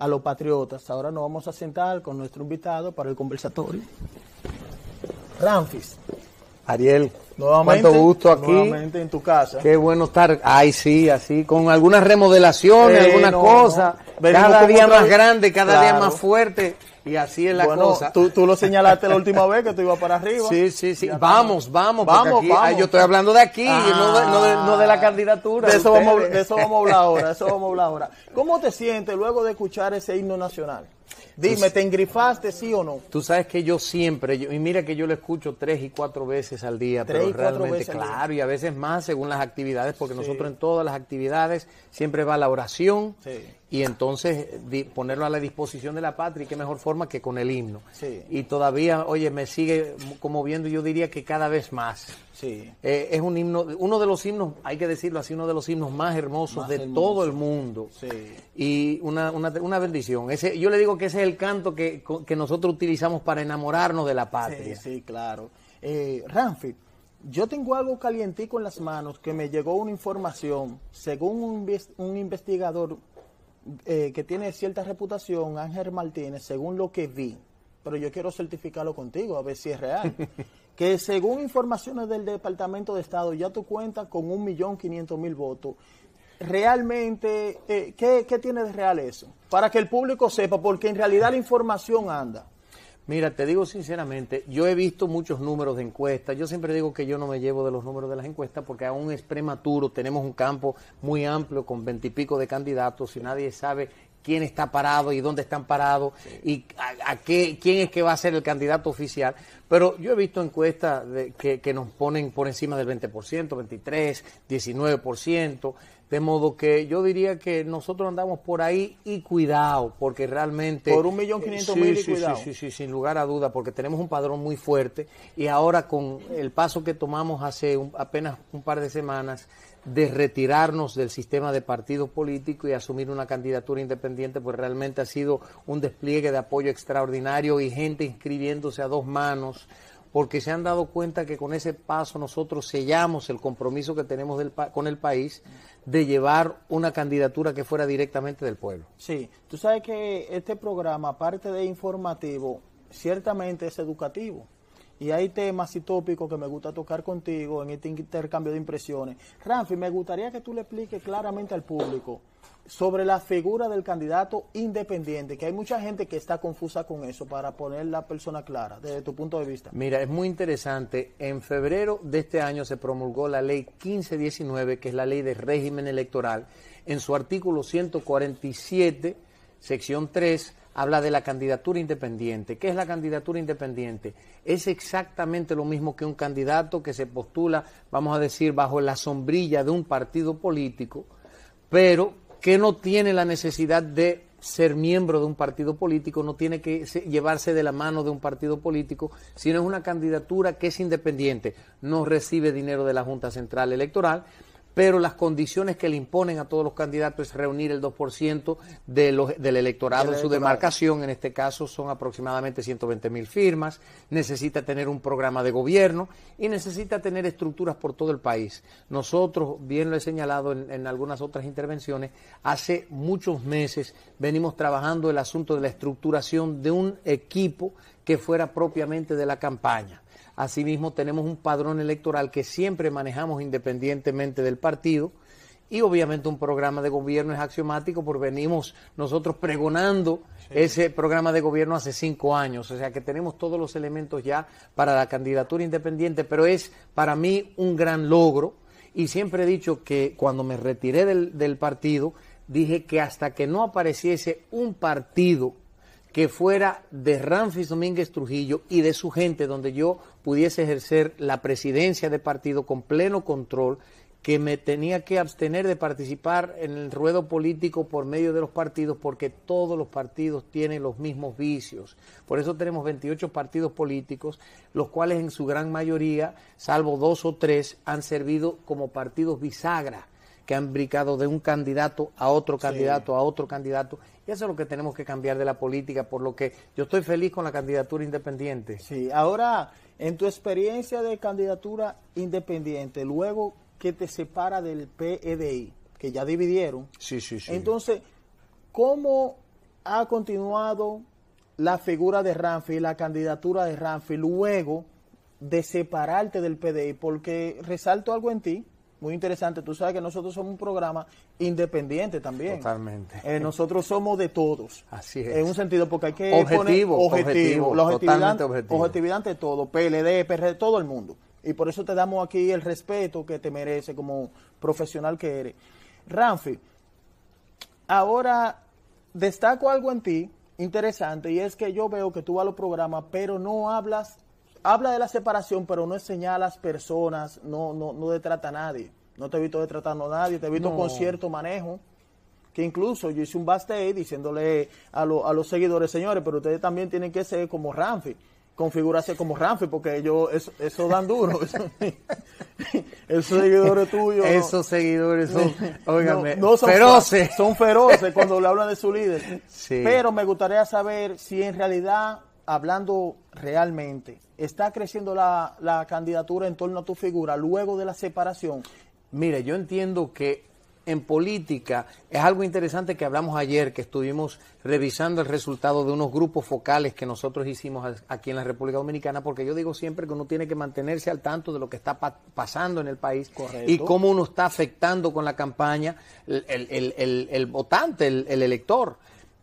a los patriotas. Ahora nos vamos a sentar con nuestro invitado para el conversatorio. Ramfis. Ariel, nuevamente, cuánto gusto aquí. Nuevamente en tu casa. Qué bueno estar, ay sí, así, con algunas remodelaciones, eh, algunas cosas cada día más grande, cada día más fuerte. Y así es la cosa. Tú, tú, lo señalaste la última vez que tú ibas para arriba. Sí, sí, sí. Vamos, vamos, vamos, vamos. yo estoy hablando de aquí, no, de, ah, la candidatura. De eso, vamos, a hablar ahora, eso vamos a hablar ahora. ¿Cómo te sientes luego de escuchar ese himno nacional? Dime, ¿te engrifaste sí o no? Tú sabes que yo siempre, y mira que yo lo escucho tres y cuatro veces al día, tres pero y realmente, veces claro, y a veces más según las actividades, porque nosotros en todas las actividades siempre va la oración sí y entonces ponerlo a la disposición de la patria, y qué mejor forma que con el himno. Y todavía, oye, me sigue como viendo, yo diría que cada vez más. Eh, es un himno, uno de los himnos, hay que decirlo así, uno de los himnos más hermosos de todo el mundo. Y una, bendición. Ese, yo le digo que ese es el canto que, nosotros utilizamos para enamorarnos de la patria. Sí, sí claro. Eh, yo tengo algo calientico en las manos que me llegó una información, según un, un investigador eh, que tiene cierta reputación, Ángel Martínez, según lo que vi, pero yo quiero certificarlo contigo, a ver si es real, que según informaciones del Departamento de Estado, ya tú cuentas con un millón mil votos. Realmente, eh, ¿qué tiene de real eso? Para que el público sepa, porque en realidad la información anda. Mira, te digo sinceramente, yo he visto muchos números de encuestas. Yo siempre digo que yo no me llevo de los números de las encuestas porque aún es prematuro. Tenemos un campo muy amplio con veintipico de candidatos y nadie sabe quién está parado y dónde están parados y a, a, qué, quién es que va a ser el candidato oficial. Pero yo he visto encuestas de, que, que, nos ponen por encima del 20%, 23%, 19%. De modo que yo diría que nosotros andamos por ahí y cuidado, porque realmente... Por un millón quinientos eh, mil y cuidado. Sí, sí, sí, sin lugar a duda, porque tenemos un padrón muy fuerte y ahora con el paso que tomamos hace apenas un par de semanas de retirarnos del sistema de partidos políticos y asumir una candidatura independiente, pues realmente ha sido un despliegue de apoyo extraordinario y gente inscribiéndose a dos manos porque se han dado cuenta que con ese paso nosotros sellamos el compromiso que tenemos con el país de llevar una candidatura que fuera directamente del pueblo. Sí, tú sabes que este programa, aparte de informativo, ciertamente es educativo. Y hay temas y tópicos que me gusta tocar contigo en este intercambio de impresiones. Ranfi, me gustaría que tú le expliques claramente al público sobre la figura del candidato independiente, que hay mucha gente que está confusa con eso, para poner la persona clara, desde tu punto de vista. Mira, es muy interesante. En febrero de este año se promulgó la ley 1519, que es la ley de régimen electoral. En su artículo 147, sección 3, habla de la candidatura independiente. ¿Qué es la candidatura independiente? Es exactamente lo mismo que un candidato que se postula, vamos a decir, bajo la sombrilla de un partido político, pero que no tiene la necesidad de ser miembro de un partido político, no tiene que llevarse de la mano de un partido político, sino es una candidatura que es independiente, no recibe dinero de la Junta Central Electoral pero las condiciones que le imponen a todos los candidatos es reunir el 2% de los, del electorado en su demarcación, en este caso son aproximadamente 120 mil firmas, necesita tener un programa de gobierno y necesita tener estructuras por todo el país. Nosotros, bien lo he señalado en algunas otras intervenciones, hace muchos meses venimos trabajando el asunto de la estructuración de un equipo que fuera propiamente de la campaña Asimismo, tenemos un padrón electoral que siempre manejamos independientemente del partido. Y obviamente un programa de gobierno es axiomático porque venimos nosotros pregonando ese programa de gobierno hace cinco años. O sea que tenemos todos los elementos ya para la candidatura independiente, pero es para mí un gran logro. Y siempre he dicho que cuando me retiré del, del partido, dije que hasta que no apareciese un partido que fuera de Ramfis Domínguez Trujillo y de su gente, donde yo pudiese ejercer la presidencia de partido con pleno control, que me tenía que abstener de participar en el ruedo político por medio de los partidos, porque todos los partidos tienen los mismos vicios. Por eso tenemos 28 partidos políticos, los cuales en su gran mayoría, salvo dos o tres, han servido como partidos bisagra que han brincado de un candidato a otro candidato, a otro candidato. Y eso es lo que tenemos que cambiar de la política, por lo que yo estoy feliz con la candidatura independiente. Sí, ahora, en tu experiencia de candidatura independiente, luego que te separa del PDI, e que ya dividieron. Sí, sí, sí. Entonces, ¿cómo ha continuado la figura de Ramfi, la candidatura de Ramfi, luego de separarte del PDI? E Porque resalto algo en ti, muy interesante. Tú sabes que nosotros somos un programa independiente también. Totalmente. Eh, nosotros somos de todos. Así es. En un sentido, porque hay que objetivo, poner objetivo, objetivo, objetividad, objetivo. objetividad ante todo, PLD, PRD, todo el mundo. Y por eso te damos aquí el respeto que te merece como profesional que eres. Ramfi, ahora destaco algo en ti interesante y es que yo veo que tú vas a los programas, pero no hablas habla de la separación, pero no enseña a las personas, no, no, no detrata a nadie. No te he visto detratando a nadie, te he visto con cierto manejo. Que incluso yo hice un backstage diciéndole a, a los seguidores, señores, pero ustedes también tienen que ser como Ramfi configurarse como Ramfi, porque ellos eso, dan duro. Esos seguidores tuyos. Esos seguidores son, óigame, son feroces. Son feroces cuando le hablan de su líder. Pero me gustaría saber si en realidad hablando realmente, ¿está creciendo la, candidatura en torno a tu figura luego de la separación? Mire, yo entiendo que en política es algo interesante que hablamos ayer, que estuvimos revisando el resultado de unos grupos focales que nosotros hicimos aquí en la República Dominicana, porque yo digo siempre que uno tiene que mantenerse al tanto de lo que está pasando en el país y cómo uno está afectando con la campaña el votante, el elector.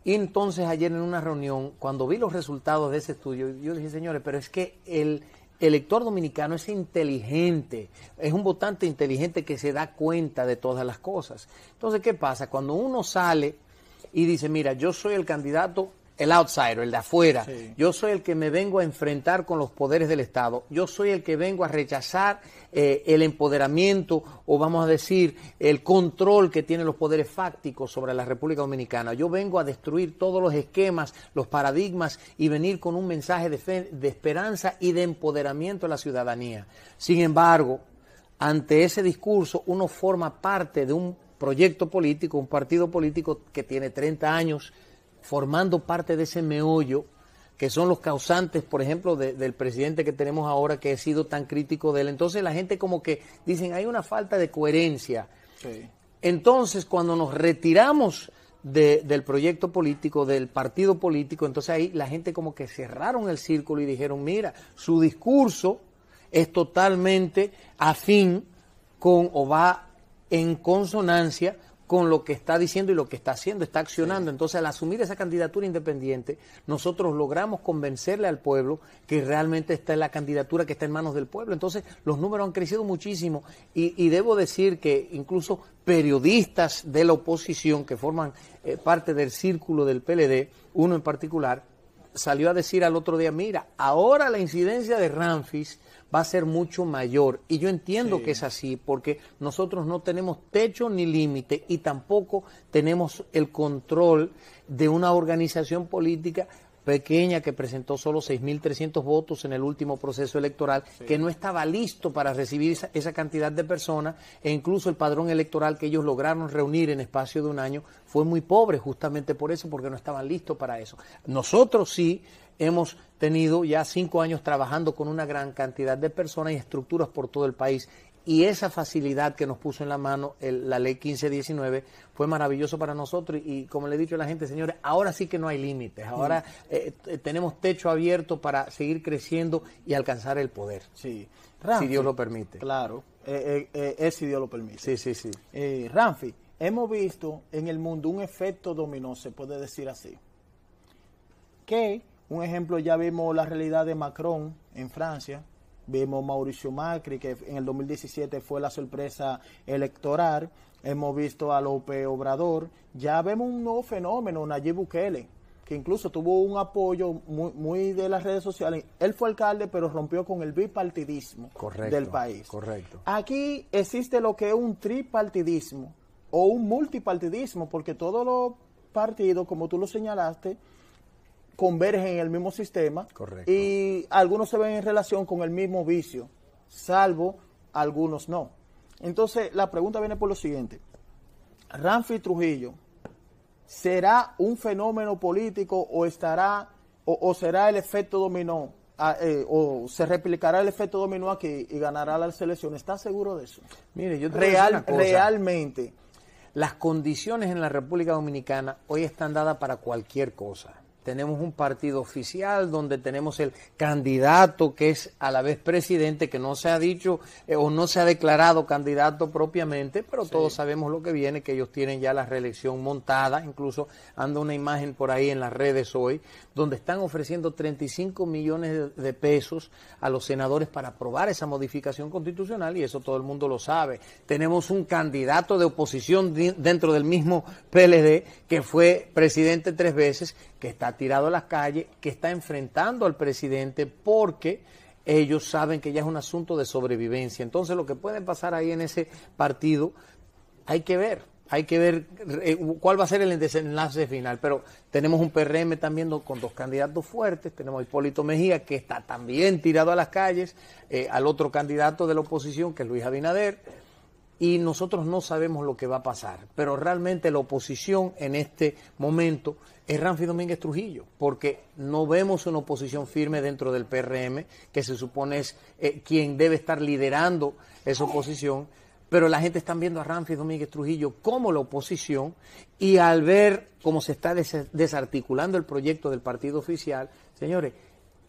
Y entonces ayer en una reunión, cuando vi los resultados de ese estudio, yo dije, señores, pero es que el elector dominicano es inteligente, es un votante inteligente que se da cuenta de todas las cosas. Entonces, ¿qué pasa? Cuando uno sale y dice, mira, yo soy el candidato el outsider, el de afuera. Yo soy el que me vengo a enfrentar con los poderes del Estado. Yo soy el que vengo a rechazar eh, el empoderamiento o vamos a decir el control que tienen los poderes fácticos sobre la República Dominicana. Yo vengo a destruir todos los esquemas, los paradigmas y venir con un mensaje de, de esperanza y de empoderamiento a la ciudadanía. Sin embargo, ante ese discurso uno forma parte de un proyecto político, un partido político que tiene 30 años formando parte de ese meollo que son los causantes, por ejemplo, del presidente que tenemos ahora, que he sido tan crítico de él. Entonces la gente como que dicen, hay una falta de coherencia. Entonces, cuando nos retiramos del proyecto político, del partido político, entonces ahí la gente como que cerraron el círculo y dijeron, mira, su discurso es totalmente afín con o va en consonancia con lo que está diciendo y lo que está haciendo, está accionando. Entonces, al asumir esa candidatura independiente, nosotros logramos convencerle al pueblo que realmente está en la candidatura que está en manos del pueblo. Entonces, los números han crecido muchísimo y, y debo decir que incluso periodistas de la oposición que forman eh, parte del círculo del PLD, uno en particular, salió a decir al otro día, mira, ahora la incidencia de Ramfis va a ser mucho mayor. Y yo entiendo que es así, porque nosotros no tenemos techo ni límite y tampoco tenemos el control de una organización política pequeña que presentó solo 6.300 votos en el último proceso electoral, que no estaba listo para recibir esa, cantidad de personas e incluso el padrón electoral que ellos lograron reunir en espacio de un año fue muy pobre justamente por eso, porque no estaban listos para eso. Nosotros sí hemos tenido ya cinco años trabajando con una gran cantidad de personas y estructuras por todo el país. Y esa facilidad que nos puso en la mano la ley 1519 fue maravilloso para nosotros. Y, como le he dicho a la gente, señores, ahora sí que no hay límites. Ahora eh, eh, tenemos techo abierto para seguir creciendo y alcanzar el poder. Sí. si Dios lo permite. Claro, eh, es si Dios lo permite. Sí, sí, sí. Ramfi, hemos visto en el mundo un efecto dominó, se puede decir así, que un ejemplo, ya vimos la realidad de Macron en Francia, vimos Mauricio Macri, que en el 2017 fue la sorpresa electoral, hemos visto a López Obrador, ya vemos un nuevo fenómeno, Nayib Bukele, que incluso tuvo un apoyo muy, de las redes sociales. Él fue alcalde, pero rompió con el bipartidismo del país. Correcto. Aquí existe lo que es un tripartidismo o un multipartidismo, porque todos los partidos, como tú lo señalaste, convergen en el mismo sistema y algunos se ven en relación con el mismo vicio, salvo algunos no. Entonces, la pregunta viene por lo siguiente. Ramfi Trujillo, ¿será un fenómeno político o estará o, será el efecto dominó eh, o se replicará el efecto dominó aquí y ganará la selección? ¿Estás seguro de eso? Mire, yo Real, realmente las condiciones en la República Dominicana hoy están dadas para cualquier cosa tenemos un partido oficial donde tenemos el candidato que es a la vez presidente, que no se ha dicho eh, o no se ha declarado candidato propiamente, pero todos sabemos lo que viene, que ellos tienen ya la reelección montada, incluso anda una imagen por ahí en las redes hoy, donde están ofreciendo 35 millones de pesos a los senadores para aprobar esa modificación constitucional y eso todo el mundo lo sabe. Tenemos un candidato de oposición dentro del mismo PLD que fue presidente tres veces que está tirado a las calles, que está enfrentando al presidente porque ellos saben que ya es un asunto de sobrevivencia. Entonces lo que puede pasar ahí en ese partido hay que ver. Hay que ver eh, cuál va a ser el desenlace final, pero tenemos un PRM también con dos candidatos fuertes, tenemos a Hipólito Mejía, que está también tirado a las calles, eh, al otro candidato de la oposición, que es Luis Abinader, y nosotros no sabemos lo que va a pasar. Pero realmente la oposición en este momento es Ramfi Domínguez Trujillo, porque no vemos una oposición firme dentro del PRM, que se supone es eh, quien debe estar liderando esa oposición. Pero la gente está viendo a Ramfi Domínguez Trujillo como la oposición y al ver cómo se está desarticulando el proyecto del partido oficial, señores,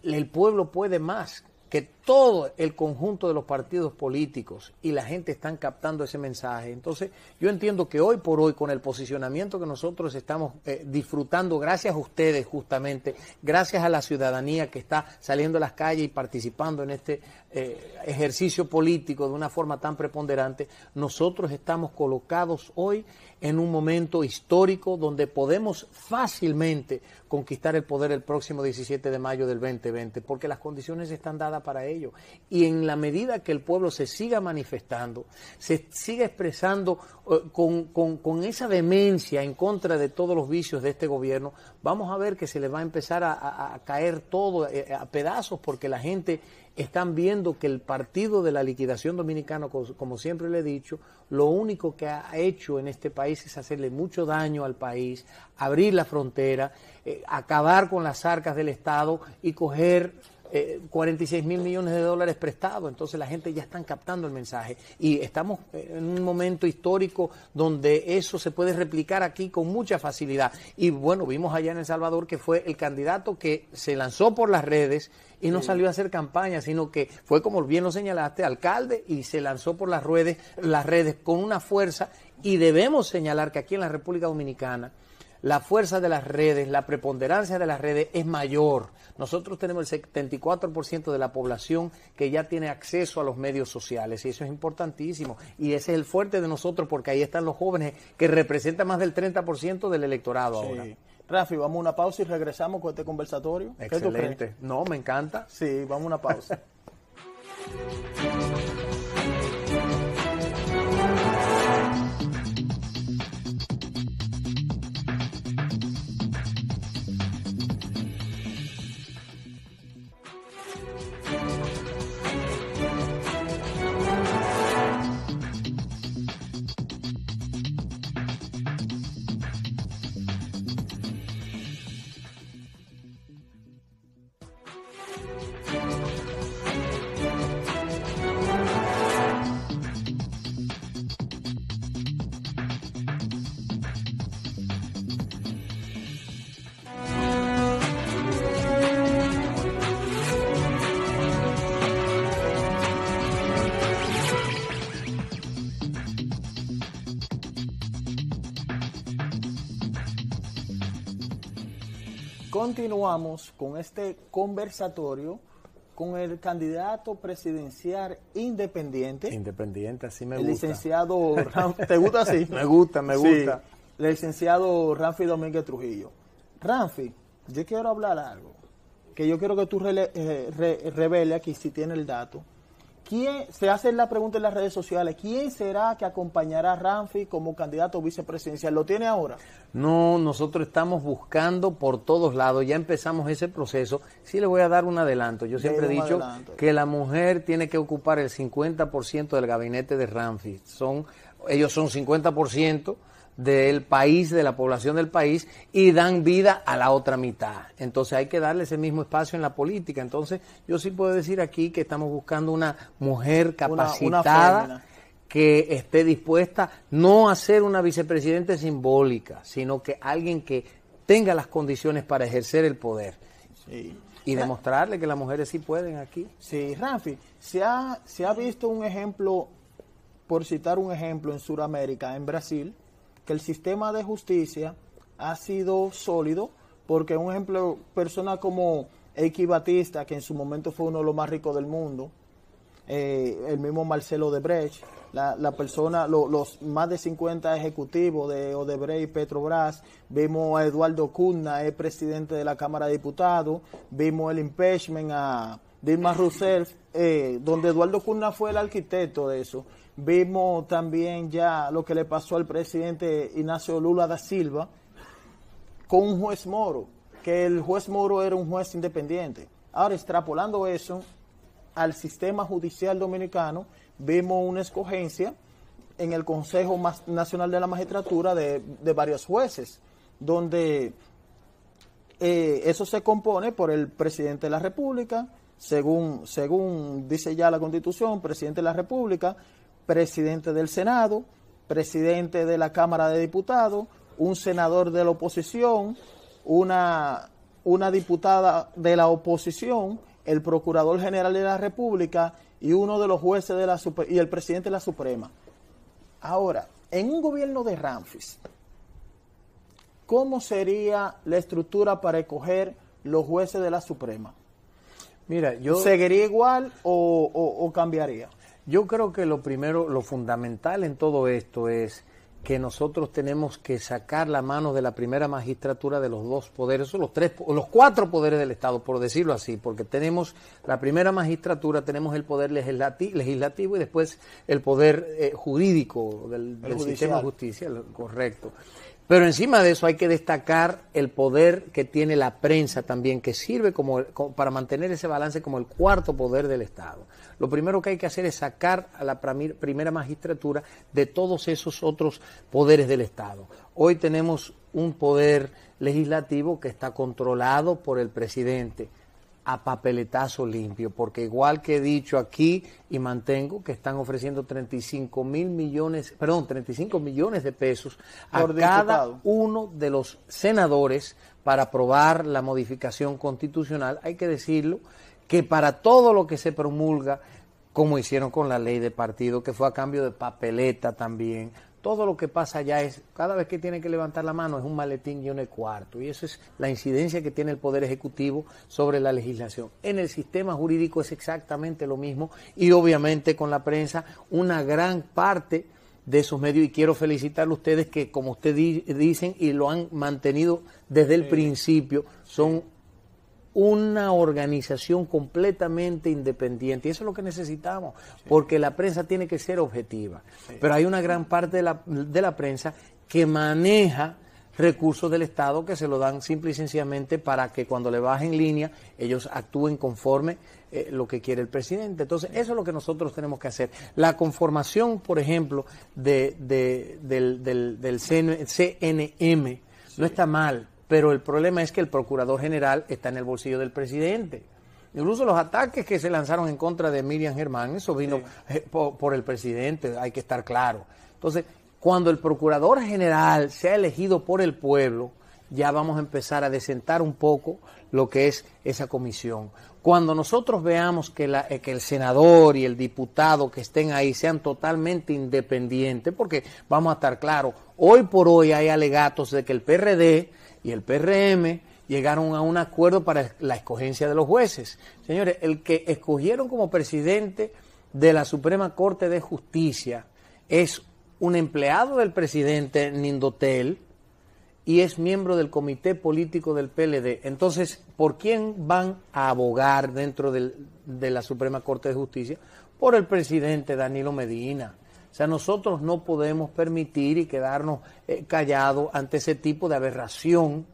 el pueblo puede más que todo el conjunto de los partidos políticos y la gente están captando ese mensaje. Entonces, yo entiendo que hoy por hoy, con el posicionamiento que nosotros estamos eh, disfrutando, gracias a ustedes justamente, gracias a la ciudadanía que está saliendo a las calles y participando en este eh, ejercicio político de una forma tan preponderante, nosotros estamos colocados hoy en un momento histórico donde podemos fácilmente conquistar el poder el próximo 17 de mayo del 2020, porque las condiciones están dadas para ello. Y en la medida que el pueblo se siga manifestando, se siga expresando eh, con, esa demencia en contra de todos los vicios de este gobierno, vamos a ver que se le va a empezar a, caer todo eh, eh, a pedazos porque la gente están viendo que el partido de la liquidación dominicana como siempre le he dicho, lo único que ha hecho en este país es hacerle mucho daño al país, abrir la frontera, acabar con las arcas del Estado y coger 46 eh, mil millones de dólares prestados, entonces la gente ya está captando el mensaje. Y estamos eh, en un momento histórico donde eso se puede replicar aquí con mucha facilidad. Y bueno, vimos allá en El Salvador que fue el candidato que se lanzó por las redes y no salió a hacer campaña, sino que fue, como bien lo señalaste, alcalde y se lanzó por las redes, las redes con una fuerza. Y debemos señalar que aquí en la República Dominicana, la fuerza de las redes, la preponderancia de las redes es mayor. Nosotros tenemos el 74% de la población que ya tiene acceso a los medios sociales y eso es importantísimo. Y ese es el fuerte de nosotros porque ahí están los jóvenes que representan más del 30% del electorado ahora. Rafi, vamos a una pausa y regresamos con este conversatorio. Excelente. No, me encanta. Sí, vamos a una pausa. Continuamos con este conversatorio con el candidato presidencial independiente. Independiente, así me gusta. Licenciado, ¿te gusta así? me gusta, me gusta. Sí, licenciado Ranfi Domínguez Trujillo. Ramfi, yo quiero hablar algo, que yo quiero que tú eh, revele aquí si tiene el dato, ¿Quién, se hace la pregunta en las redes sociales, ¿quién será que acompañará a Ramfi como candidato vicepresidencial? ¿Lo tiene ahora? No, nosotros estamos buscando por todos lados, ya empezamos ese proceso. Sí le voy a dar un adelanto, yo siempre he dicho que la mujer tiene que ocupar el 50% del gabinete de Ramfi, son, ellos son 50% del país, de la población del país, y dan vida a la otra mitad. Entonces hay que darle ese mismo espacio en la política. Entonces yo sí puedo decir aquí que estamos buscando una mujer capacitada. que esté dispuesta no a ser una vicepresidente simbólica, sino que alguien que tenga las condiciones para ejercer el poder. Y demostrarle que las mujeres sí pueden aquí. Sí, Rafi, se ha visto un ejemplo, por citar un ejemplo, en Sudamérica, en Brasil, el sistema de justicia ha sido sólido, porque un ejemplo, persona como X Batista, que en su momento fue uno de los más ricos del mundo, eh, el mismo Marcelo Odebrecht, la, la persona, los más de 50 ejecutivos de Odebrecht y Petrobras, vimos a Eduardo Cunha, el presidente de la Cámara de Diputados, vimos el impeachment a Dilma Rousseff, eh, donde Eduardo Cunha fue el arquitecto de eso. Vimos también ya lo que le pasó al presidente Ignacio Lula da Silva con un juez moro, que el juez moro era un juez independiente. Ahora, extrapolando eso al sistema judicial dominicano, vimos una escogencia en el Consejo Nacional de la Magistratura de, varios jueces, donde eh, eso se compone por el presidente de la República, según, según dice ya la Constitución, presidente de la República, presidente del Senado, presidente de la Cámara de Diputados, un senador de la oposición, una, una diputada de la oposición, el Procurador General de la República y uno de los jueces de la y el presidente de la Suprema. Ahora, en un gobierno de Ramfis, ¿cómo sería la estructura para escoger los jueces de la Suprema? Mira, yo seguiría igual o cambiaría. Yo creo que lo primero, lo fundamental en todo esto es que nosotros tenemos que sacar la mano de la primera magistratura de los dos poderes, los tres, los cuatro poderes del Estado, por decirlo así, porque tenemos la primera magistratura, tenemos el poder legislativo y después el poder eh, jurídico del, sistema de justicia, correcto. Pero encima de eso hay que destacar el poder que tiene la prensa también, que sirve como, para mantener ese balance como el cuarto poder del Estado lo primero que hay que hacer es sacar a la primera magistratura de todos esos otros poderes del Estado. Hoy tenemos un poder legislativo que está controlado por el presidente a papeletazo limpio, porque igual que he dicho aquí y mantengo que están ofreciendo 35 mil millones, perdón, 35 millones de pesos a por cada uno de los senadores para aprobar la modificación constitucional, hay que decirlo, que para todo lo que se promulga, como hicieron con la ley de partido, que fue a cambio de papeleta también, todo lo que pasa ya es, cada vez que tiene que levantar la mano es un maletín y un cuarto. Y eso es la incidencia que tiene el Poder Ejecutivo sobre la legislación. En el sistema jurídico es exactamente lo mismo y obviamente con la prensa una gran parte de esos medios y quiero felicitar a ustedes que como ustedes dicen y lo han mantenido desde el principio, son una organización completamente independiente. Y eso es lo que necesitamos, porque la prensa tiene que ser objetiva. Pero hay una gran parte de la, de la prensa que maneja recursos del Estado que se lo dan simple y sencillamente para que cuando le bajen línea ellos actúen conforme eh, lo que quiere el presidente. Entonces, eso es lo que nosotros tenemos que hacer. La conformación, por ejemplo, de, de, del, del, del CNM no está mal pero el problema es que el procurador general está en el bolsillo del presidente. Incluso los ataques que se lanzaron en contra de Miriam Germán, eso vino eh, por, el presidente, hay que estar claro. Entonces, cuando el procurador general sea elegido por el pueblo, ya vamos a empezar a desentar un poco lo que es esa comisión. Cuando nosotros veamos que, eh, que el senador y el diputado que estén ahí sean totalmente independientes, porque vamos a estar claros, hoy por hoy hay alegatos de que el PRD y el PRM llegaron a un acuerdo para la escogencia de los jueces. Señores, el que escogieron como presidente de la Suprema Corte de Justicia es un empleado del presidente Nindotel y es miembro del comité político del PLD. Entonces, ¿por quién van a abogar dentro de la Suprema Corte de Justicia? Por el presidente Danilo Medina. O sea, nosotros no podemos permitir y quedarnos eh, callados ante ese tipo de aberración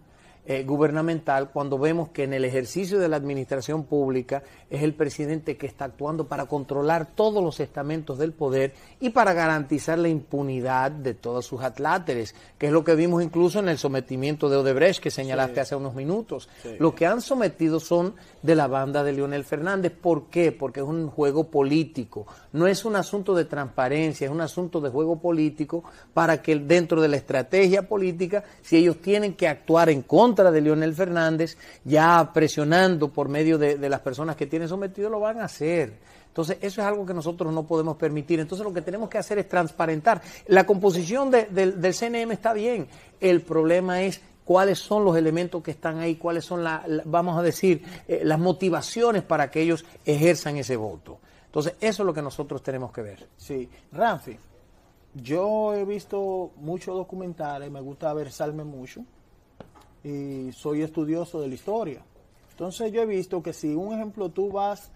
eh, gubernamental cuando vemos que en el ejercicio de la administración pública es el presidente que está actuando para controlar todos los estamentos del poder y para garantizar la impunidad de todos sus atláteres, que es lo que vimos incluso en el sometimiento de Odebrecht que señalaste hace unos minutos. Lo que han sometido son de la banda de Leonel Fernández. ¿Por qué? Porque es un juego político. No es un asunto de transparencia, es un asunto de juego político para que dentro de la estrategia política, si ellos tienen que actuar en contra de Leonel Fernández, ya presionando por medio de, las personas que tienen sometido, lo van a hacer. Entonces, eso es algo que nosotros no podemos permitir. Entonces, lo que tenemos que hacer es transparentar. La composición del CNM está bien. El problema es cuáles son los elementos que están ahí, cuáles son, las vamos a decir, eh, las motivaciones para que ellos ejerzan ese voto. Entonces, eso es lo que nosotros tenemos que ver. Sí. Ramfi, yo he visto muchos documentales, me gusta versarme mucho y soy estudioso de la historia. Entonces yo he visto que si un ejemplo tú vas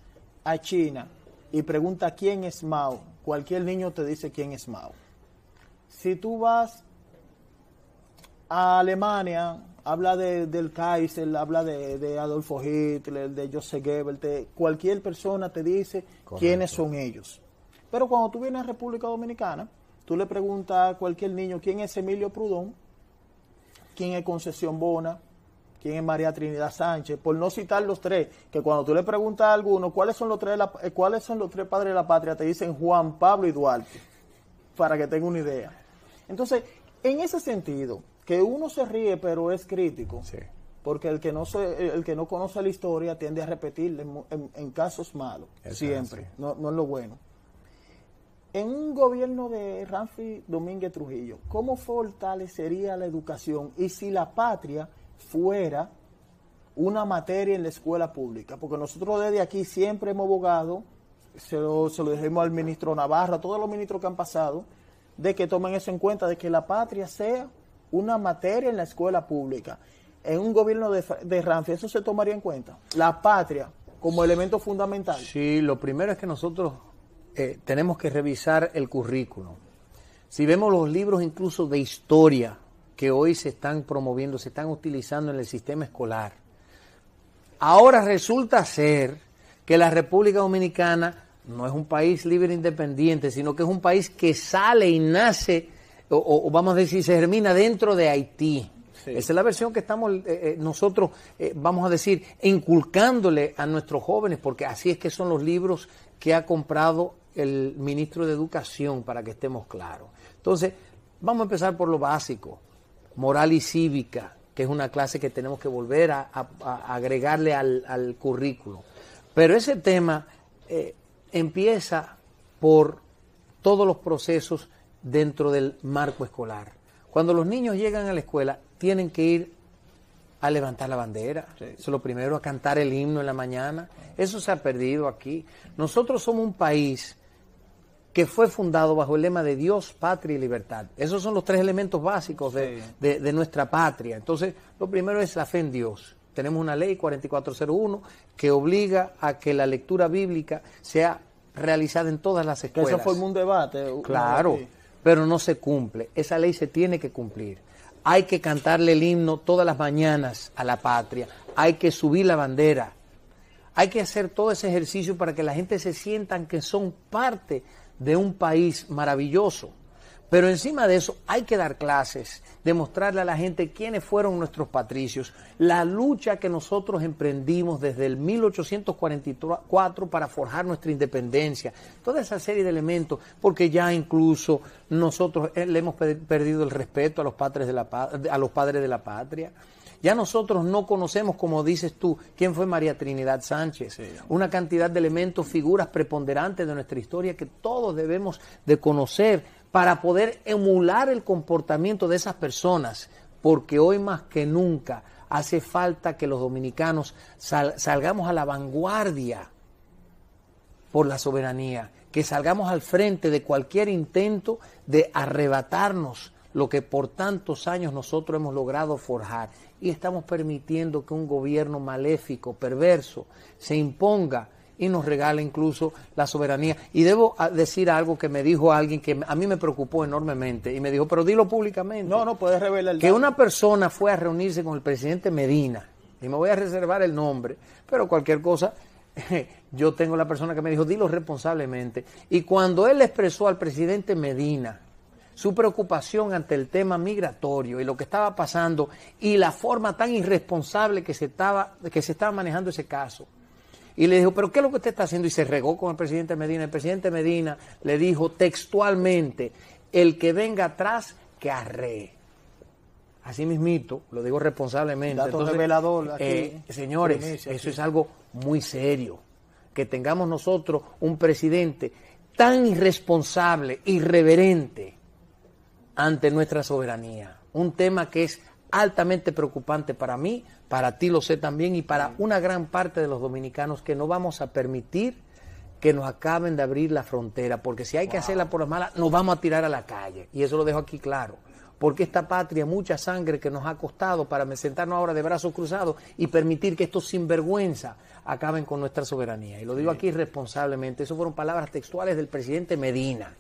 a China y pregunta quién es Mao, cualquier niño te dice quién es Mao. Si tú vas a Alemania, habla del Kaiser, habla de, Adolfo Hitler, de Joseph Goebbels, cualquier persona te dice quiénes son ellos. Pero cuando tú vienes a República Dominicana, tú le preguntas a cualquier niño quién es Emilio Prudón quién es Concesión Bona, quién es María Trinidad Sánchez, por no citar los tres, que cuando tú le preguntas a alguno cuáles son los tres, eh, cuáles son los tres padres de la patria, te dicen Juan Pablo y Duarte, para que tenga una idea. Entonces, en ese sentido, que uno se ríe pero es crítico, porque el que no eh, el que no conoce la historia tiende a repetir en, casos malos, siempre, no, no es lo bueno. En un gobierno de Ramfi Domínguez Trujillo, ¿cómo fortalecería la educación? Y si la patria fuera una materia en la escuela pública, porque nosotros desde aquí siempre hemos abogado, se lo, se dijimos al ministro Navarra, a todos los ministros que han pasado, de que tomen eso en cuenta, de que la patria sea una materia en la escuela pública. En un gobierno de, de ¿eso se tomaría en cuenta? La patria como elemento fundamental. Sí, lo primero es que nosotros eh, tenemos que revisar el currículo. Si vemos los libros incluso de historia que hoy se están promoviendo, se están utilizando en el sistema escolar, ahora resulta ser que la República Dominicana no es un país libre e independiente, sino que es un país que sale y nace, o, vamos a decir, se germina dentro de Haití. Esa es la versión que estamos eh, eh, nosotros, vamos a decir, inculcándole a nuestros jóvenes, porque así es que son los libros que ha comprado el ministro de Educación, para que estemos claros. Entonces, vamos a empezar por lo básico, moral y cívica, que es una clase que tenemos que volver a, agregarle al, currículo. Pero ese tema eh, empieza por todos los procesos dentro del marco escolar. Cuando los niños llegan a la escuela, tienen que ir a levantar la bandera, eso es lo primero, a cantar el himno en la mañana. Eso se ha perdido aquí. Nosotros somos un país que fue fundado bajo el lema de Dios, patria y libertad. Esos son los tres elementos básicos de, nuestra patria. Entonces, lo primero es la fe en Dios. Tenemos una ley 4401 que obliga a que la lectura bíblica sea realizada en todas las escuelas. Eso fue un debate. Claro, pero no se cumple. Esa ley se tiene que cumplir. Hay que cantarle el himno todas las mañanas a la patria. Hay que subir la bandera. Hay que hacer todo ese ejercicio para que la gente se sientan que son parte de un país maravilloso. Pero encima de eso hay que dar clases, demostrarle a la gente quiénes fueron nuestros patricios, la lucha que nosotros emprendimos desde el 1844 para forjar nuestra independencia, toda esa serie de elementos, porque ya incluso nosotros eh, le hemos perdido el respeto a los padres de la, a los padres de la patria. Ya nosotros no conocemos, como dices tú, quién fue María Trinidad Sánchez. Una cantidad de elementos, figuras preponderantes de nuestra historia que todos debemos de conocer para poder emular el comportamiento de esas personas, porque hoy más que nunca hace falta que los dominicanos salgamos a la vanguardia por la soberanía, que salgamos al frente de cualquier intento de arrebatarnos lo que por tantos años nosotros hemos logrado forjar y estamos permitiendo que un gobierno maléfico, perverso, se imponga y nos regale incluso la soberanía. Y debo ah, decir algo que me dijo alguien que a mí me preocupó enormemente y me dijo, pero dilo públicamente. No, no puedes revelar. Que una persona fue a reunirse con el presidente Medina, y me voy a reservar el nombre, pero cualquier cosa, yo tengo la persona que me dijo, dilo responsablemente. Y cuando él expresó al presidente Medina, su preocupación ante el tema migratorio y lo que estaba pasando y la forma tan irresponsable que se estaba, que se estaba manejando ese caso. Y le dijo, pero ¿qué es lo que usted está haciendo? Y se regó con el presidente Medina. El presidente Medina le dijo textualmente, el que venga atrás, que arree. Así mismito, lo digo responsablemente. Eh, señores, eso es algo muy serio. Que tengamos nosotros un presidente tan irresponsable, irreverente, ante nuestra soberanía. Un tema que es altamente preocupante para mí, para ti lo sé también y para una gran parte de los dominicanos que no vamos a permitir que nos acaben de abrir la frontera, porque si hay que hacerla por las malas, nos vamos a tirar a la calle. Y eso lo dejo aquí claro. Porque esta patria, mucha sangre que nos ha costado para sentarnos ahora de brazos cruzados y permitir que estos sinvergüenza acaben con nuestra soberanía. Y lo digo aquí responsablemente. Eso fueron palabras textuales del presidente Medina.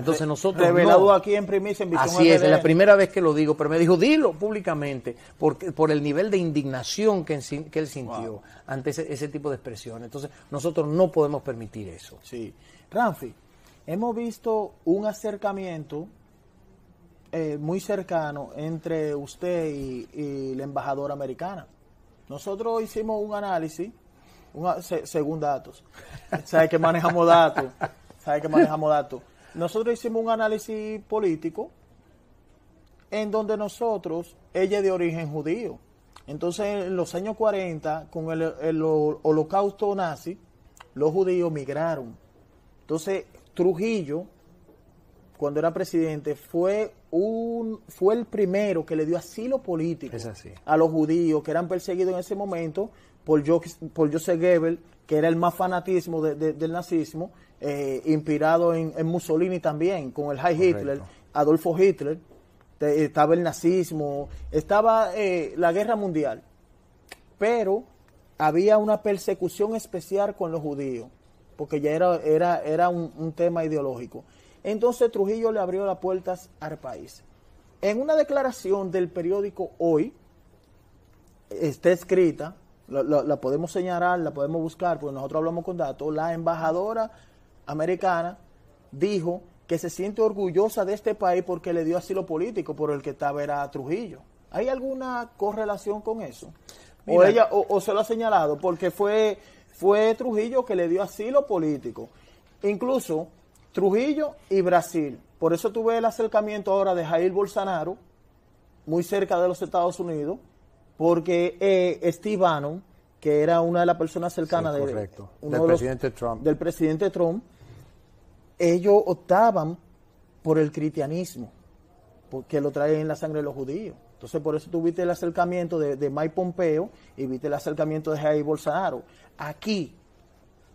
Entonces nosotros Revelado aquí en primicia en Así es, es la primera vez que lo digo, pero me dijo, dilo públicamente, porque, por el nivel de indignación que, él sintió ante ese, tipo de expresiones, Entonces nosotros no podemos permitir eso. Sí. Ramfi, hemos visto un acercamiento eh, muy cercano entre usted y, la embajadora americana. Nosotros hicimos un análisis, según datos, sabe que manejamos datos, sabe que manejamos datos nosotros hicimos un análisis político en donde nosotros, ella es de origen judío. Entonces, en los años 40, con el, holocausto nazi, los judíos migraron. Entonces, Trujillo, cuando era presidente, fue un fue el primero que le dio asilo político a los judíos que eran perseguidos en ese momento por, jo, por Joseph Goebbels, que era el más fanatismo del nazismo, eh, inspirado en, Mussolini también, con el High Hitler, Adolfo Hitler, eh, estaba el nazismo, estaba eh, la guerra mundial, pero había una persecución especial con los judíos, porque ya era, era, era un, tema ideológico. Entonces Trujillo le abrió las puertas al país. En una declaración del periódico Hoy, está escrita, la, la, podemos señalar, la podemos buscar, porque nosotros hablamos con datos, la embajadora americana dijo que se siente orgullosa de este país porque le dio asilo político por el que estaba era Trujillo. ¿Hay alguna correlación con eso? o ella o, se lo ha señalado porque fue fue Trujillo que le dio asilo político. Incluso Trujillo y Brasil. Por eso tuve el acercamiento ahora de Jair Bolsonaro, muy cerca de los Estados Unidos, porque eh, Steve Bannon, que era una de las personas cercanas de, del, presidente del presidente Trump, ellos optaban por el cristianismo, porque lo traen en la sangre de los judíos. Entonces, por eso tuviste el acercamiento de, de, Mike Pompeo y viste el acercamiento de Jair Bolsonaro. Aquí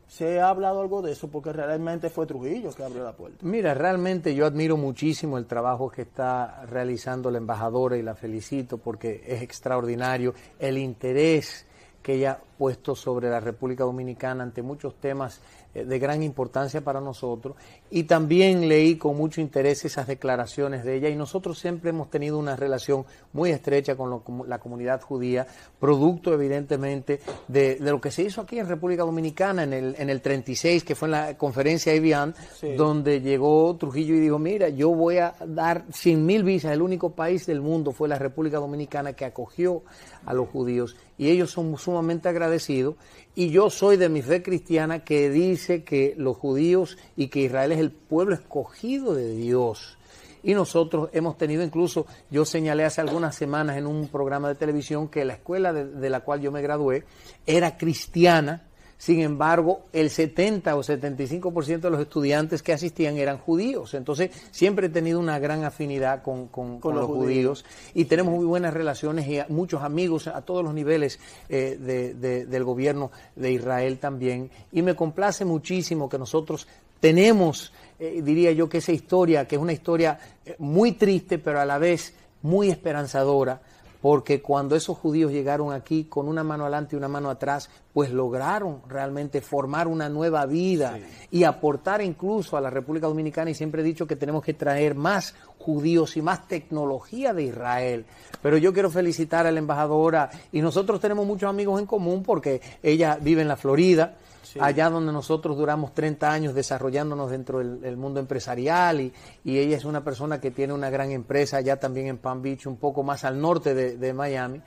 se ha hablado algo de eso porque realmente fue Trujillo que abrió la puerta. Mira, realmente yo admiro muchísimo el trabajo que está realizando la embajadora y la felicito porque es extraordinario el interés que ella ha puesto sobre la República Dominicana ante muchos temas eh, de gran importancia para nosotros. Y también leí con mucho interés esas declaraciones de ella. Y nosotros siempre hemos tenido una relación muy estrecha con, la comunidad judía, producto evidentemente de, lo que se hizo aquí en República Dominicana en el, en el 36, que fue en la conferencia IBIAN, donde llegó Trujillo y dijo, mira, yo voy a dar 100 mil visas. El único país del mundo fue la República Dominicana que acogió a los judíos y ellos son sumamente agradecidos. Y yo soy de mi fe cristiana que dice que los judíos y que Israel es el pueblo escogido de Dios. Y nosotros hemos tenido incluso, yo señalé hace algunas semanas en un programa de televisión que la escuela de, la cual yo me gradué era cristiana sin embargo, el 70 o 75% de los estudiantes que asistían eran judíos. Entonces, siempre he tenido una gran afinidad con, los, judíos. y tenemos muy buenas relaciones y muchos amigos a todos los niveles eh, del gobierno de Israel también. Y me complace muchísimo que nosotros tenemos, eh, diría yo, que esa historia, que es una historia eh, muy triste, pero a la vez muy esperanzadora, porque cuando esos judíos llegaron aquí con una mano adelante y una mano atrás, pues lograron realmente formar una nueva vida y aportar incluso a la República Dominicana. Y siempre he dicho que tenemos que traer más judíos y más tecnología de Israel. Pero yo quiero felicitar a la embajadora y nosotros tenemos muchos amigos en común porque ella vive en la Florida allá donde nosotros duramos 30 años desarrollándonos dentro del, mundo empresarial y, y, ella es una persona que tiene una gran empresa allá también en Palm Beach, un poco más al norte de Miami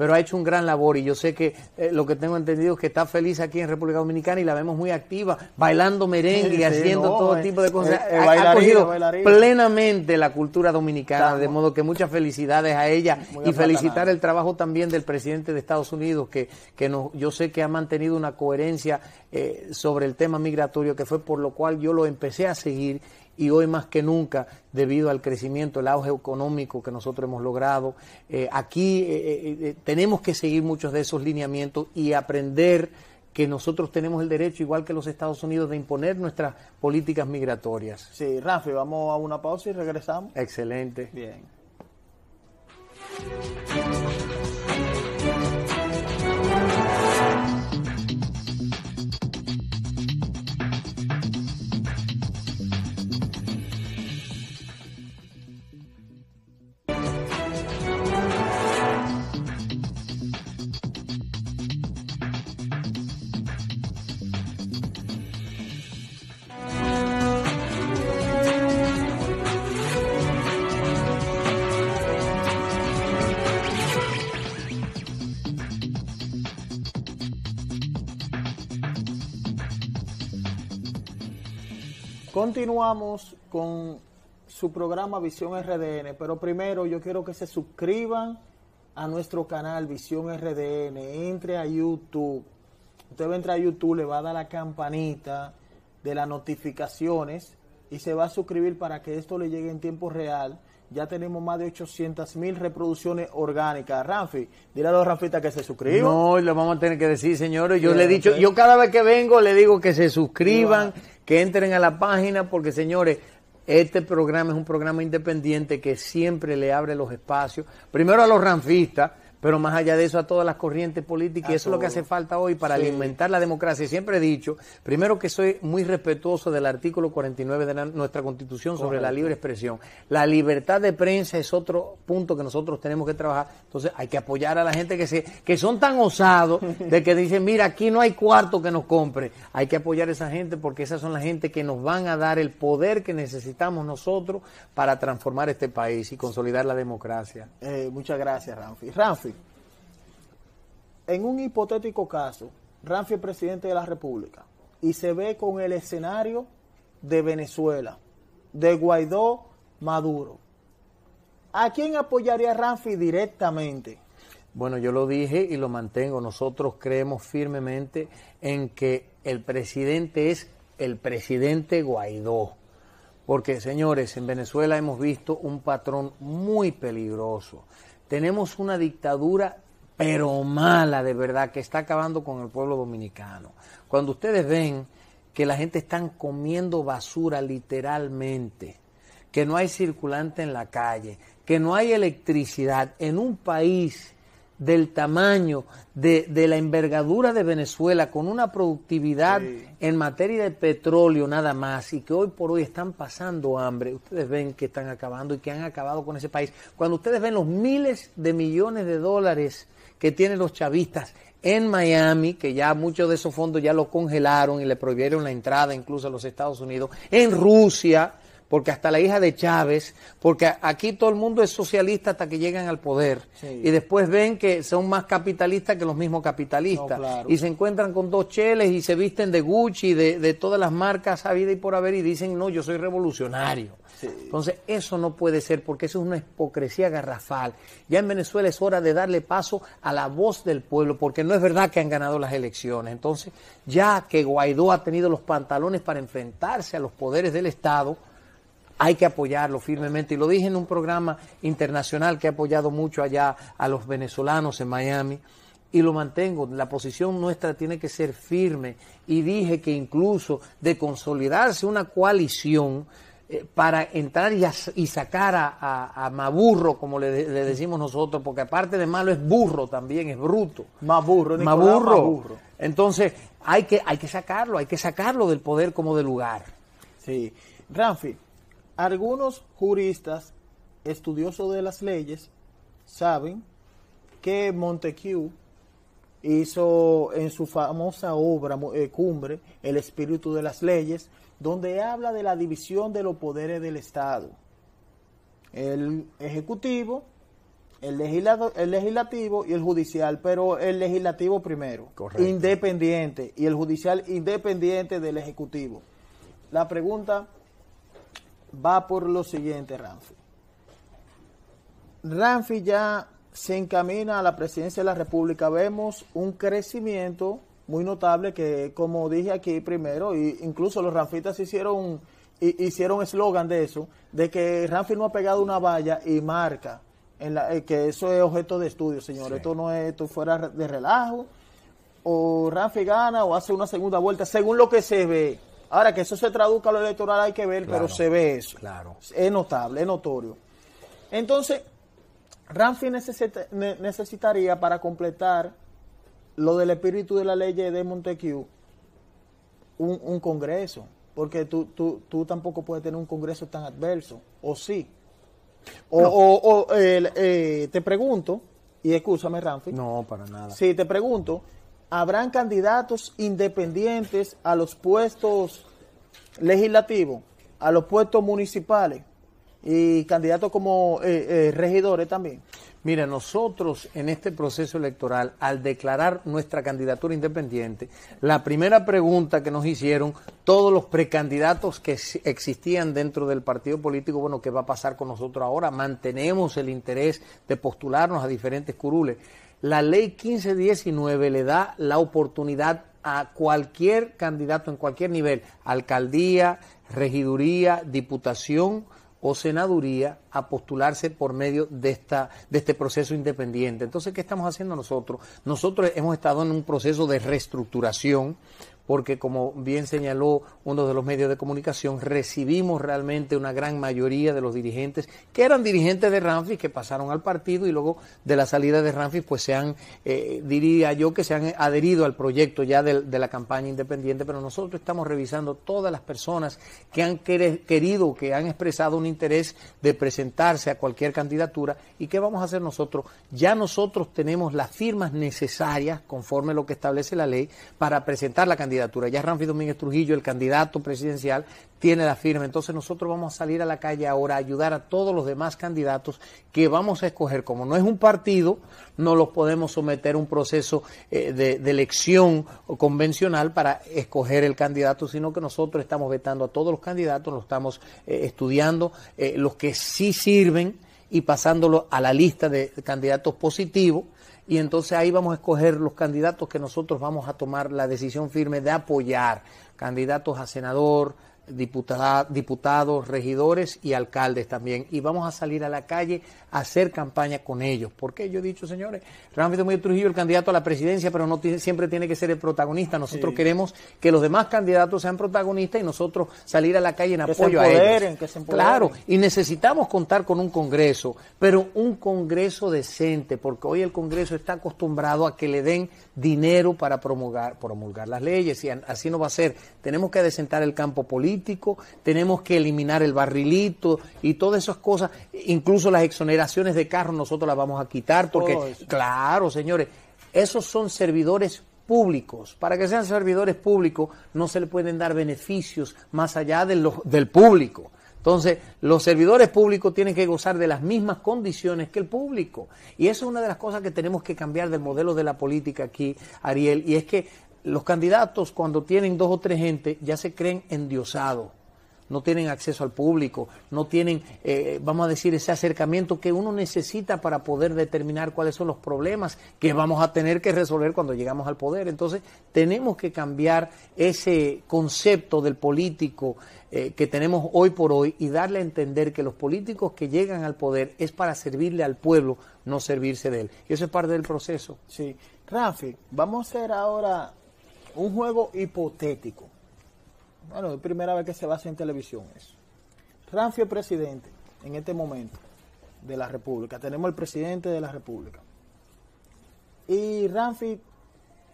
pero ha hecho un gran labor y yo sé que eh, lo que tengo entendido es que está feliz aquí en República Dominicana y la vemos muy activa, bailando merengue y haciendo todo tipo de cosas. ha, plenamente la cultura dominicana, de modo que muchas felicidades a ella y felicitar el trabajo también del presidente de Estados Unidos, que, que nos, yo sé que ha mantenido una coherencia eh, sobre el tema migratorio, que fue por lo cual yo lo empecé a seguir y hoy más que nunca, debido al crecimiento, el auge económico que nosotros hemos logrado, eh, aquí eh, eh, tenemos que seguir muchos de esos lineamientos y aprender que nosotros tenemos el derecho, igual que los Estados Unidos, de imponer nuestras políticas migratorias. Sí, Rafi, vamos a una pausa y regresamos. Excelente. Bien. Continuamos con su programa Visión RDN, pero primero yo quiero que se suscriban a nuestro canal Visión RDN, entre a YouTube. Usted va a entrar a YouTube, le va a dar la campanita de las notificaciones y se va a suscribir para que esto le llegue en tiempo real ya tenemos más de 800 mil reproducciones orgánicas. Ramfi dile a los Ranfistas que se suscriban. No, lo vamos a tener que decir, señores. Yo le he dicho, yo cada vez que vengo le digo que se suscriban, que entren a la página, porque señores, este programa es un programa independiente que siempre le abre los espacios, primero a los ranfistas, pero más allá de eso, a todas las corrientes políticas, y eso es lo que hace falta hoy para alimentar la democracia. siempre he dicho, primero que soy muy respetuoso del artículo 49 de nuestra Constitución sobre la libre expresión. La libertad de prensa es otro punto que nosotros tenemos que trabajar. Entonces, hay que apoyar a la gente que, se, que son tan osados de que dicen, mira, aquí no hay cuarto que nos compre. Hay que apoyar a esa gente porque esas son la gente que nos van a dar el poder que necesitamos nosotros para transformar este país y consolidar la democracia. Eh, muchas gracias, Ramfi. Ramfi, en un hipotético caso, Ramfi es presidente de la República y se ve con el escenario de Venezuela, de Guaidó, Maduro. ¿A quién apoyaría Ramfi directamente? Bueno, yo lo dije y lo mantengo. Nosotros creemos firmemente en que el presidente es el presidente Guaidó. Porque, señores, en Venezuela hemos visto un patrón muy peligroso. Tenemos una dictadura pero mala de verdad, que está acabando con el pueblo dominicano. Cuando ustedes ven que la gente está comiendo basura literalmente, que no hay circulante en la calle, que no hay electricidad en un país del tamaño de, la envergadura de Venezuela, con una productividad en materia de petróleo nada más, y que hoy por hoy están pasando hambre, ustedes ven que están acabando y que han acabado con ese país. Cuando ustedes ven los miles de millones de dólares que tienen los chavistas en Miami, que ya muchos de esos fondos ya lo congelaron y le prohibieron la entrada incluso a los Estados Unidos, en Rusia, porque hasta la hija de Chávez, porque aquí todo el mundo es socialista hasta que llegan al poder y después ven que son más capitalistas que los mismos capitalistas y se encuentran con dos cheles y se visten de Gucci, de, todas las marcas vida y por haber y dicen, no, yo soy revolucionario. Entonces, eso no puede ser porque eso es una hipocresía garrafal. Ya en Venezuela es hora de darle paso a la voz del pueblo, porque no es verdad que han ganado las elecciones. Entonces, ya que Guaidó ha tenido los pantalones para enfrentarse a los poderes del Estado, hay que apoyarlo firmemente. Y lo dije en un programa internacional que ha apoyado mucho allá a los venezolanos en Miami. Y lo mantengo, la posición nuestra tiene que ser firme. Y dije que incluso de consolidarse una coalición, eh, para entrar y, sacar a, Maburro, como le, decimos nosotros, porque aparte de malo es burro también, es bruto. Maburro, Nicolás, Maburro. Entonces, hay que, hay que sacarlo, hay que sacarlo del poder como de lugar. Sí. Ramfi, algunos juristas, estudiosos de las leyes, saben que Montesquieu hizo en su famosa obra eh, Cumbre, El espíritu de las leyes, donde habla de la división de los poderes del Estado. El ejecutivo, el, el legislativo y el judicial, pero el legislativo primero, independiente, y el judicial independiente del ejecutivo. La pregunta va por lo siguiente, Ramfi. Ramfi ya se encamina a la presidencia de la República. Vemos un crecimiento muy notable que, como dije aquí primero, e incluso los ramfitas hicieron hicieron eslogan de eso, de que Ramfi no ha pegado una valla y marca, eh, que eso es objeto de estudio, señor. Esto no es esto fuera de relajo. O Ramfi gana o hace una segunda vuelta, según lo que se ve. Ahora que eso se traduzca a lo electoral hay que ver, pero se ve eso. Claro. Es notable, es notorio. Entonces, Ramfi necesitaría para completar lo del espíritu de la ley de Montecu un, congreso, porque tú, tú, tú, tampoco puedes tener un congreso tan adverso, o sí. O, eh, te pregunto, y escúchame, Ramfi. No, para nada. Sí, te pregunto habrán candidatos independientes a los puestos legislativos, a los puestos municipales y candidatos como eh, eh, regidores también. Mira, nosotros en este proceso electoral, al declarar nuestra candidatura independiente, la primera pregunta que nos hicieron todos los precandidatos que existían dentro del partido político, bueno, ¿qué va a pasar con nosotros ahora? Mantenemos el interés de postularnos a diferentes curules. La ley 1519 le da la oportunidad a cualquier candidato en cualquier nivel, alcaldía, regiduría, diputación, o senaduría a postularse por medio de, esta, de este proceso independiente. Entonces, ¿qué estamos haciendo nosotros? Nosotros hemos estado en un proceso de reestructuración porque como bien señaló uno de los medios de comunicación, recibimos realmente una gran mayoría de los dirigentes que eran dirigentes de Ramfis, que pasaron al partido y luego de la salida de Ramfis, pues se han, eh, diría yo, que se han adherido al proyecto ya de, de la campaña independiente, pero nosotros estamos revisando todas las personas que han querido, que han expresado un interés de presentarse a cualquier candidatura y qué vamos a hacer nosotros. Ya nosotros tenemos las firmas necesarias, conforme lo que establece la ley, para presentar la candidatura ya Ramfi Domínguez Trujillo, el candidato presidencial, tiene la firma. Entonces nosotros vamos a salir a la calle ahora a ayudar a todos los demás candidatos que vamos a escoger. Como no es un partido, no los podemos someter a un proceso eh, de, elección convencional para escoger el candidato, sino que nosotros estamos vetando a todos los candidatos, los estamos eh, estudiando, eh, los que sí sirven y pasándolo a la lista de candidatos positivos y entonces ahí vamos a escoger los candidatos que nosotros vamos a tomar la decisión firme de apoyar, candidatos a senador, diputados, regidores y alcaldes también. Y vamos a salir a la calle a hacer campaña con ellos. Porque yo he dicho, señores, Ramírez muy Trujillo el candidato a la presidencia, pero no siempre tiene que ser el protagonista. Nosotros queremos que los demás candidatos sean protagonistas y nosotros salir a la calle en apoyo a ellos. claro, y necesitamos contar con un Congreso, pero un Congreso decente, porque hoy el Congreso está acostumbrado a que le den dinero para promulgar, promulgar las leyes y así no va a ser. Tenemos que desentar el campo político político, tenemos que eliminar el barrilito y todas esas cosas, incluso las exoneraciones de carro nosotros las vamos a quitar porque, oh, claro, señores, esos son servidores públicos. Para que sean servidores públicos no se le pueden dar beneficios más allá del público. Entonces, los servidores públicos tienen que gozar de las mismas condiciones que el público. Y eso es una de las cosas que tenemos que cambiar del modelo de la política aquí, Ariel, y es que los candidatos cuando tienen dos o tres gente ya se creen endiosados, no tienen acceso al público, no tienen, eh, vamos a decir, ese acercamiento que uno necesita para poder determinar cuáles son los problemas que vamos a tener que resolver cuando llegamos al poder. Entonces tenemos que cambiar ese concepto del político eh, que tenemos hoy por hoy y darle a entender que los políticos que llegan al poder es para servirle al pueblo, no servirse de él. Y eso es parte del proceso. Sí. Rafi, vamos a hacer ahora un juego hipotético. Bueno, es primera vez que se va a hacer en televisión eso. Ranfi es presidente en este momento de la República. Tenemos el presidente de la República. Y Ranfi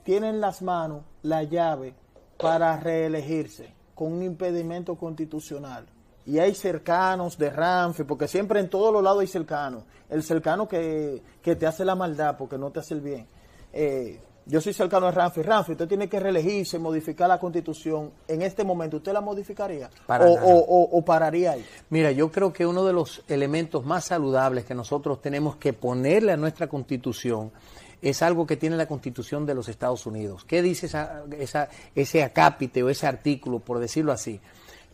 tiene en las manos la llave para reelegirse con un impedimento constitucional. Y hay cercanos de Ranfi, porque siempre en todos los lados hay cercanos. El cercano que, que te hace la maldad porque no te hace el bien. Eh, yo soy cercano a Ramfi, Ramfi, usted tiene que reelegirse, modificar la constitución. En este momento, ¿usted la modificaría? o, pararía ahí? Mira, yo creo que uno de los elementos más saludables que nosotros tenemos que ponerle a nuestra constitución es algo que tiene la constitución de los Estados Unidos. ¿Qué dice esa, esa, ese acápite o ese artículo, por decirlo así?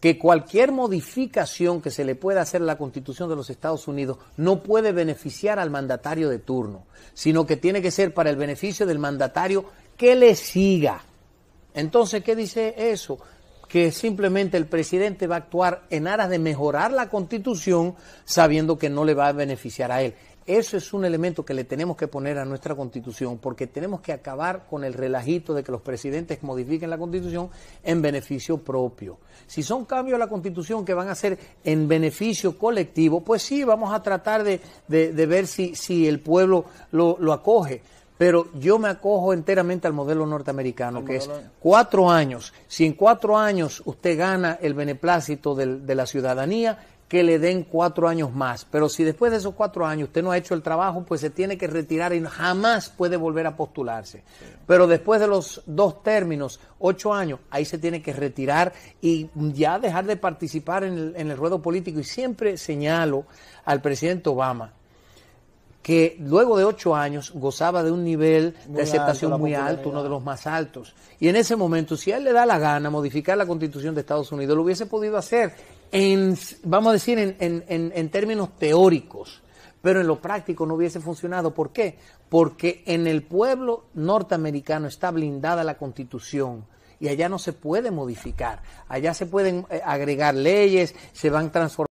que cualquier modificación que se le pueda hacer a la Constitución de los Estados Unidos no puede beneficiar al mandatario de turno, sino que tiene que ser para el beneficio del mandatario que le siga. Entonces, ¿qué dice eso? Que simplemente el presidente va a actuar en aras de mejorar la Constitución sabiendo que no le va a beneficiar a él. Eso es un elemento que le tenemos que poner a nuestra constitución, porque tenemos que acabar con el relajito de que los presidentes modifiquen la constitución en beneficio propio. Si son cambios a la constitución que van a ser en beneficio colectivo, pues sí, vamos a tratar de, ver si, el pueblo lo, acoge pero yo me acojo enteramente al modelo norteamericano, que es cuatro años. Si en cuatro años usted gana el beneplácito de la ciudadanía, que le den cuatro años más. Pero si después de esos cuatro años usted no ha hecho el trabajo, pues se tiene que retirar y jamás puede volver a postularse. Pero después de los dos términos, ocho años, ahí se tiene que retirar y ya dejar de participar en el, ruedo político. Y siempre señalo al presidente Obama que luego de ocho años gozaba de un nivel de aceptación muy alto, uno de los más altos. Y en ese momento, si a él le da la gana modificar la constitución de Estados Unidos, lo hubiese podido hacer vamos a decir, en, en, en términos teóricos, pero en lo práctico no hubiese funcionado. ¿Por qué? Porque en el pueblo norteamericano está blindada la constitución y allá no se puede modificar, allá se pueden eh, agregar leyes, se van transformando